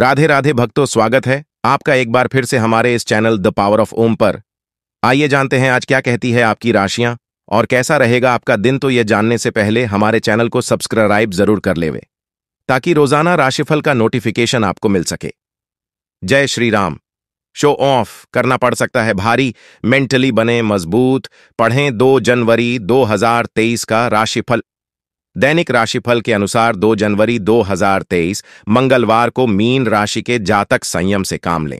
राधे राधे भक्तों स्वागत है आपका एक बार फिर से हमारे इस channel the power of Om पर आइए जानते हैं आज क्या कहती है आपकी राशियां और कैसा रहेगा आपका दिन तो यह जानने से पहले हमारे चैनल को सब्सक्राइब जरूर कर लेवे ताकि रोजाना राशिफल का नोटिफिकेशन आपको मिल सके जय श्री राम शो ऑफ करना पड़ सकता है भारी मेंटली बने मजबूत पढ़ें दो जनवरी 2023 का राशिफल दैनिक राशिफल के अनुसार 2 जनवरी 2023 मंगलवार को मीन राशि के जातक संयम से काम लें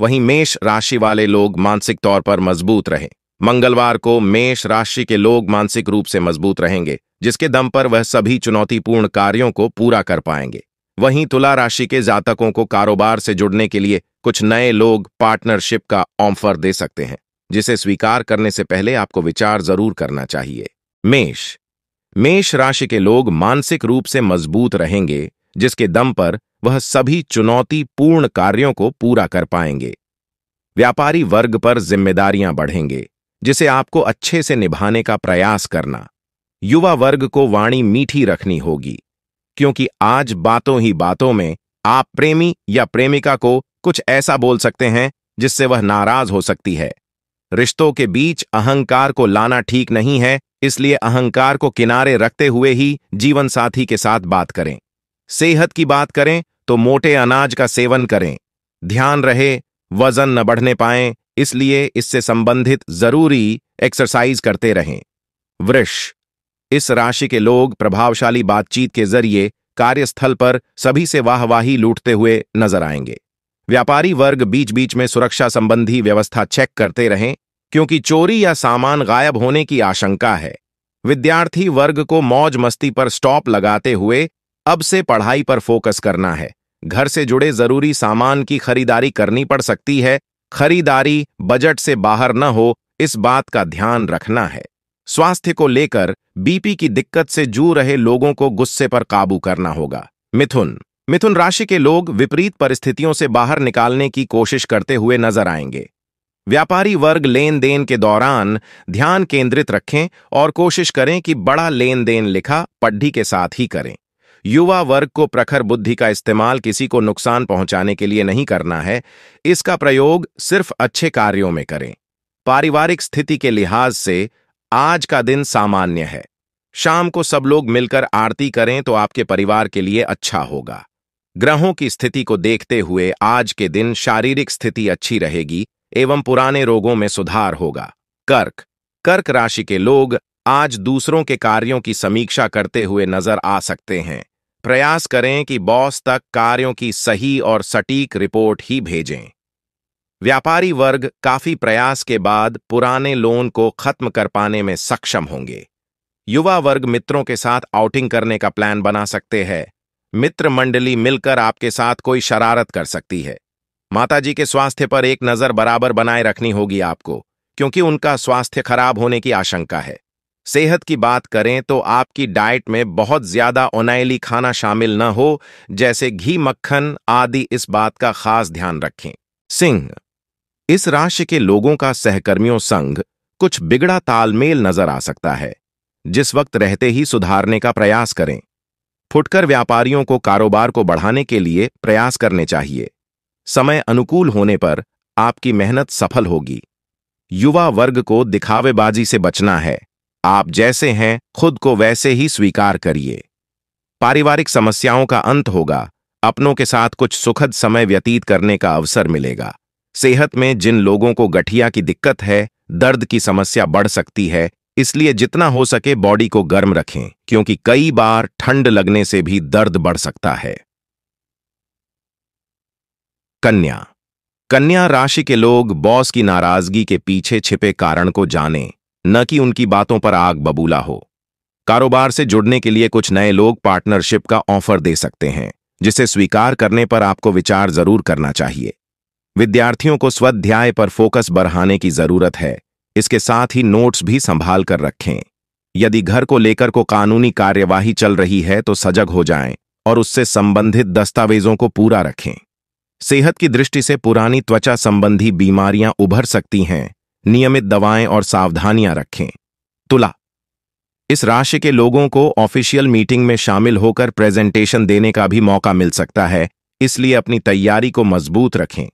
वहीं मेष राशि वाले लोग मानसिक तौर पर मजबूत रहे मंगलवार को मेष राशि के लोग मानसिक रूप से मजबूत रहेंगे जिसके दम पर वह सभी चुनौतीपूर्ण कार्यों को पूरा कर पाएंगे वहीं तुला राशि के जातकों को कारोबार से जुड़ने के लिए कुछ नए लोग पार्टनरशिप का ऑफर दे सकते हैं जिसे स्वीकार करने से पहले आपको विचार जरूर करना चाहिए मेष मेष राशि के लोग मानसिक रूप से मजबूत रहेंगे जिसके दम पर वह सभी चुनौतीपूर्ण कार्यों को पूरा कर पाएंगे व्यापारी वर्ग पर जिम्मेदारियां बढ़ेंगे जिसे आपको अच्छे से निभाने का प्रयास करना युवा वर्ग को वाणी मीठी रखनी होगी क्योंकि आज बातों ही बातों में आप प्रेमी या प्रेमिका को कुछ ऐसा बोल सकते हैं जिससे वह नाराज हो सकती है रिश्तों के बीच अहंकार को लाना ठीक नहीं है इसलिए अहंकार को किनारे रखते हुए ही जीवन साथी के साथ बात करें सेहत की बात करें तो मोटे अनाज का सेवन करें ध्यान रहे वजन न बढ़ने पाए इसलिए इससे संबंधित जरूरी एक्सरसाइज करते रहें वृक्ष इस राशि के लोग प्रभावशाली बातचीत के जरिए कार्यस्थल पर सभी से वाहवाही लूटते हुए नजर आएंगे व्यापारी वर्ग बीच बीच में सुरक्षा संबंधी व्यवस्था चेक करते रहें क्योंकि चोरी या सामान गायब होने की आशंका है विद्यार्थी वर्ग को मौज मस्ती पर स्टॉप लगाते हुए अब से पढ़ाई पर फोकस करना है घर से जुड़े जरूरी सामान की खरीदारी करनी पड़ सकती है खरीदारी बजट से बाहर न हो इस बात का ध्यान रखना है स्वास्थ्य को लेकर बीपी की दिक्कत से जू रहे लोगों को गुस्से पर काबू करना होगा मिथुन मिथुन राशि के लोग विपरीत परिस्थितियों से बाहर निकालने की कोशिश करते हुए नजर आएंगे व्यापारी वर्ग लेन देन के दौरान ध्यान केंद्रित रखें और कोशिश करें कि बड़ा लेन देन लिखा पड्ढी के साथ ही करें युवा वर्ग को प्रखर बुद्धि का इस्तेमाल किसी को नुकसान पहुंचाने के लिए नहीं करना है इसका प्रयोग सिर्फ अच्छे कार्यों में करें पारिवारिक स्थिति के लिहाज से आज का दिन सामान्य है शाम को सब लोग मिलकर आरती करें तो आपके परिवार के लिए अच्छा होगा ग्रहों की स्थिति को देखते हुए आज के दिन शारीरिक स्थिति अच्छी रहेगी एवं पुराने रोगों में सुधार होगा कर्क कर्क राशि के लोग आज दूसरों के कार्यों की समीक्षा करते हुए नजर आ सकते हैं प्रयास करें कि बॉस तक कार्यों की सही और सटीक रिपोर्ट ही भेजें व्यापारी वर्ग काफी प्रयास के बाद पुराने लोन को खत्म कर पाने में सक्षम होंगे युवा वर्ग मित्रों के साथ आउटिंग करने का प्लान बना सकते हैं मित्र मंडली मिलकर आपके साथ कोई शरारत कर सकती है माताजी के स्वास्थ्य पर एक नज़र बराबर बनाए रखनी होगी आपको क्योंकि उनका स्वास्थ्य खराब होने की आशंका है सेहत की बात करें तो आपकी डाइट में बहुत ज़्यादा ओनाइली खाना शामिल न हो जैसे घी मक्खन आदि इस बात का खास ध्यान रखें सिंह इस राशि के लोगों का सहकर्मियों संग कुछ बिगड़ा तालमेल नजर आ सकता है जिस वक्त रहते ही सुधारने का प्रयास करें फुटकर व्यापारियों को कारोबार को बढ़ाने के लिए प्रयास करने चाहिए समय अनुकूल होने पर आपकी मेहनत सफल होगी युवा वर्ग को दिखावेबाजी से बचना है आप जैसे हैं खुद को वैसे ही स्वीकार करिए पारिवारिक समस्याओं का अंत होगा अपनों के साथ कुछ सुखद समय व्यतीत करने का अवसर मिलेगा सेहत में जिन लोगों को गठिया की दिक्कत है दर्द की समस्या बढ़ सकती है इसलिए जितना हो सके बॉडी को गर्म रखें क्योंकि कई बार ठंड लगने से भी दर्द बढ़ सकता है कन्या कन्या राशि के लोग बॉस की नाराजगी के पीछे छिपे कारण को जाने न कि उनकी बातों पर आग बबूला हो कारोबार से जुड़ने के लिए कुछ नए लोग पार्टनरशिप का ऑफर दे सकते हैं जिसे स्वीकार करने पर आपको विचार जरूर करना चाहिए विद्यार्थियों को स्वाध्याय पर फोकस बढ़ाने की जरूरत है इसके साथ ही नोट्स भी संभाल कर रखें यदि घर को लेकर को कानूनी कार्यवाही चल रही है तो सजग हो जाएं और उससे संबंधित दस्तावेजों को पूरा रखें सेहत की दृष्टि से पुरानी त्वचा संबंधी बीमारियां उभर सकती हैं नियमित दवाएं और सावधानियां रखें तुला इस राशि के लोगों को ऑफिशियल मीटिंग में शामिल होकर प्रेजेंटेशन देने का भी मौका मिल सकता है इसलिए अपनी तैयारी को मजबूत रखें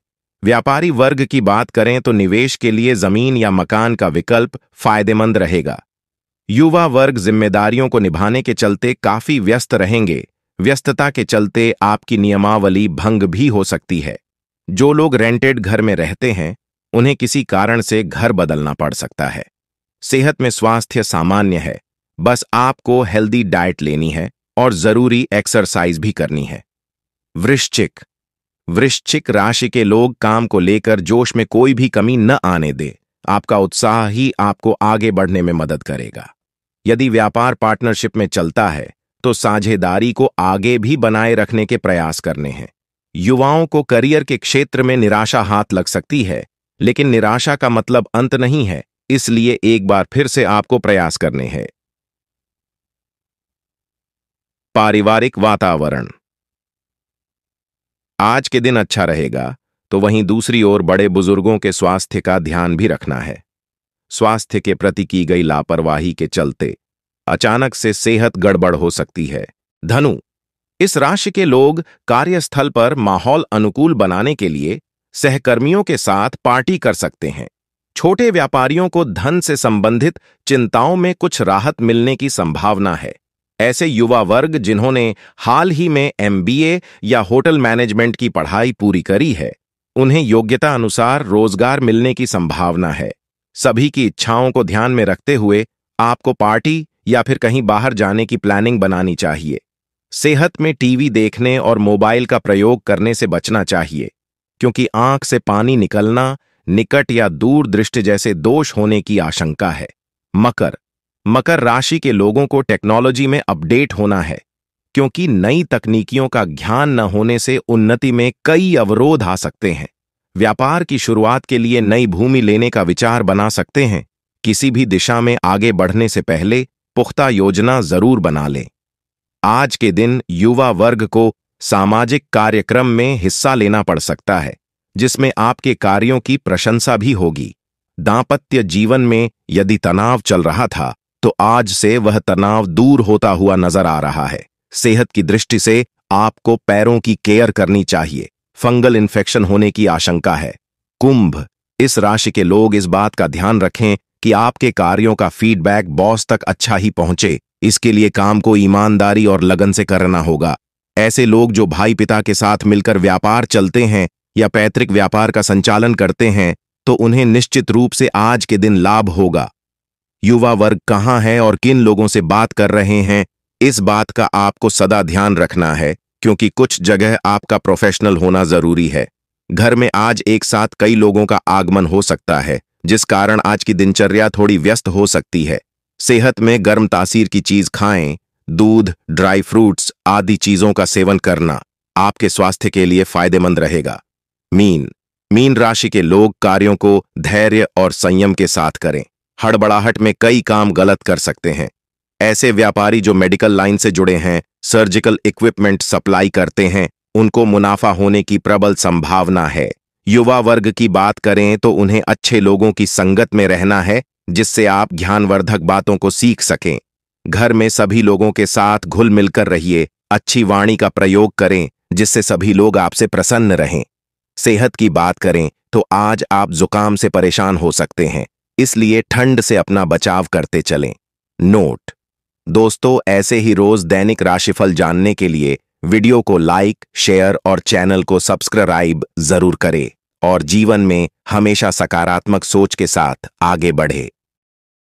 व्यापारी वर्ग की बात करें तो निवेश के लिए जमीन या मकान का विकल्प फायदेमंद रहेगा युवा वर्ग जिम्मेदारियों को निभाने के चलते काफी व्यस्त रहेंगे व्यस्तता के चलते आपकी नियमावली भंग भी हो सकती है जो लोग रेंटेड घर में रहते हैं उन्हें किसी कारण से घर बदलना पड़ सकता है सेहत में स्वास्थ्य सामान्य है बस आपको हेल्दी डाइट लेनी है और जरूरी एक्सरसाइज भी करनी है वृश्चिक वृश्चिक राशि के लोग काम को लेकर जोश में कोई भी कमी न आने दे आपका उत्साह ही आपको आगे बढ़ने में मदद करेगा यदि व्यापार पार्टनरशिप में चलता है तो साझेदारी को आगे भी बनाए रखने के प्रयास करने हैं युवाओं को करियर के क्षेत्र में निराशा हाथ लग सकती है लेकिन निराशा का मतलब अंत नहीं है इसलिए एक बार फिर से आपको प्रयास करने हैं पारिवारिक वातावरण आज के दिन अच्छा रहेगा तो वहीं दूसरी ओर बड़े बुजुर्गों के स्वास्थ्य का ध्यान भी रखना है स्वास्थ्य के प्रति की गई लापरवाही के चलते अचानक से सेहत गड़बड़ हो सकती है धनु इस राशि के लोग कार्यस्थल पर माहौल अनुकूल बनाने के लिए सहकर्मियों के साथ पार्टी कर सकते हैं छोटे व्यापारियों को धन से संबंधित चिंताओं में कुछ राहत मिलने की संभावना है ऐसे युवा वर्ग जिन्होंने हाल ही में एमबीए या होटल मैनेजमेंट की पढ़ाई पूरी करी है उन्हें योग्यता अनुसार रोजगार मिलने की संभावना है सभी की इच्छाओं को ध्यान में रखते हुए आपको पार्टी या फिर कहीं बाहर जाने की प्लानिंग बनानी चाहिए सेहत में टीवी देखने और मोबाइल का प्रयोग करने से बचना चाहिए क्योंकि आंख से पानी निकलना निकट या दूर दृष्टि जैसे दोष होने की आशंका है मकर मकर राशि के लोगों को टेक्नोलॉजी में अपडेट होना है क्योंकि नई तकनीकियों का ज्ञान न होने से उन्नति में कई अवरोध आ सकते हैं व्यापार की शुरुआत के लिए नई भूमि लेने का विचार बना सकते हैं किसी भी दिशा में आगे बढ़ने से पहले पुख्ता योजना जरूर बना लें आज के दिन युवा वर्ग को सामाजिक कार्यक्रम में हिस्सा लेना पड़ सकता है जिसमें आपके कार्यों की प्रशंसा भी होगी दाम्पत्य जीवन में यदि तनाव चल रहा था तो आज से वह तनाव दूर होता हुआ नजर आ रहा है सेहत की दृष्टि से आपको पैरों की केयर करनी चाहिए फंगल इन्फेक्शन होने की आशंका है कुंभ इस राशि के लोग इस बात का ध्यान रखें कि आपके कार्यों का फीडबैक बॉस तक अच्छा ही पहुंचे इसके लिए काम को ईमानदारी और लगन से करना होगा ऐसे लोग जो भाई पिता के साथ मिलकर व्यापार चलते हैं या पैतृक व्यापार का संचालन करते हैं तो उन्हें निश्चित रूप से आज के दिन लाभ होगा युवा वर्ग कहाँ है और किन लोगों से बात कर रहे हैं इस बात का आपको सदा ध्यान रखना है क्योंकि कुछ जगह आपका प्रोफेशनल होना जरूरी है घर में आज एक साथ कई लोगों का आगमन हो सकता है जिस कारण आज की दिनचर्या थोड़ी व्यस्त हो सकती है सेहत में गर्म तासीर की चीज खाएं दूध ड्राई फ्रूट्स आदि चीजों का सेवन करना आपके स्वास्थ्य के लिए फायदेमंद रहेगा मीन मीन राशि के लोग कार्यों को धैर्य और संयम के साथ करें हड़बड़ाहट में कई काम गलत कर सकते हैं ऐसे व्यापारी जो मेडिकल लाइन से जुड़े हैं सर्जिकल इक्विपमेंट सप्लाई करते हैं उनको मुनाफा होने की प्रबल संभावना है युवा वर्ग की बात करें तो उन्हें अच्छे लोगों की संगत में रहना है जिससे आप ज्ञानवर्धक बातों को सीख सकें घर में सभी लोगों के साथ घुल मिलकर रहिए अच्छी वाणी का प्रयोग करें जिससे सभी लोग आपसे प्रसन्न रहें सेहत की बात करें तो आज आप जुकाम से परेशान हो सकते हैं इसलिए ठंड से अपना बचाव करते चलें नोट दोस्तों ऐसे ही रोज दैनिक राशिफल जानने के लिए वीडियो को लाइक शेयर और चैनल को सब्सक्राइब जरूर करें और जीवन में हमेशा सकारात्मक सोच के साथ आगे बढ़े